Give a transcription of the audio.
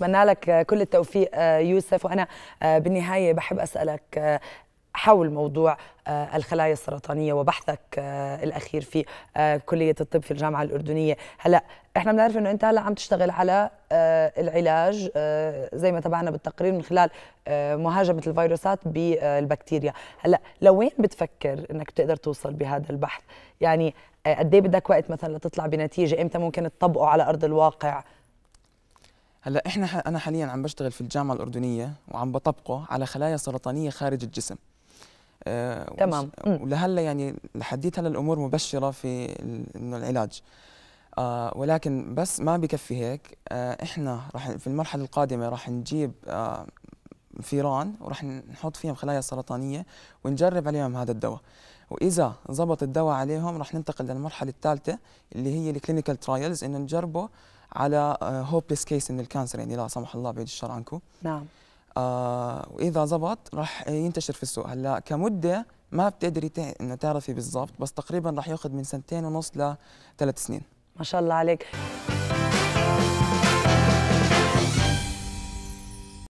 بتمنى لك كل التوفيق آه، يوسف وانا آه، بالنهايه بحب اسالك آه، حول موضوع الخلايا السرطانيه وبحثك الاخير في كليه الطب في الجامعه الاردنيه هلا احنا بنعرف انه انت هلا عم تشتغل على العلاج زي ما تبعنا بالتقرير من خلال مهاجمه الفيروسات بالبكتيريا هلا لوين بتفكر انك تقدر توصل بهذا البحث يعني قد إيه بدك وقت مثلا لتطلع بنتيجه امتى ممكن تطبقه على ارض الواقع هلا احنا ح... انا حاليا عم بشتغل في الجامعه الاردنيه وعم بطبقه على خلايا سرطانيه خارج الجسم آه تمام ولهلا يعني لحديت هلا الامور مبشره في انه العلاج آه ولكن بس ما بكفي هيك آه احنا راح في المرحله القادمه راح نجيب آه فيران وراح نحط فيهم خلايا سرطانيه ونجرب عليهم هذا الدواء واذا ظبط الدواء عليهم راح ننتقل للمرحله الثالثه اللي هي الكلينيكال ترايلز انه نجربه على هوبليس آه، كيس من الكانسر يعني لا سمح الله بعيد الشر عنكم نعم آه واذا زبط راح ينتشر في السوق هلا كمده ما بتقدري انه تعرفي بالضبط بس تقريبا راح ياخذ من سنتين ونص لثلاث سنين ما شاء الله عليك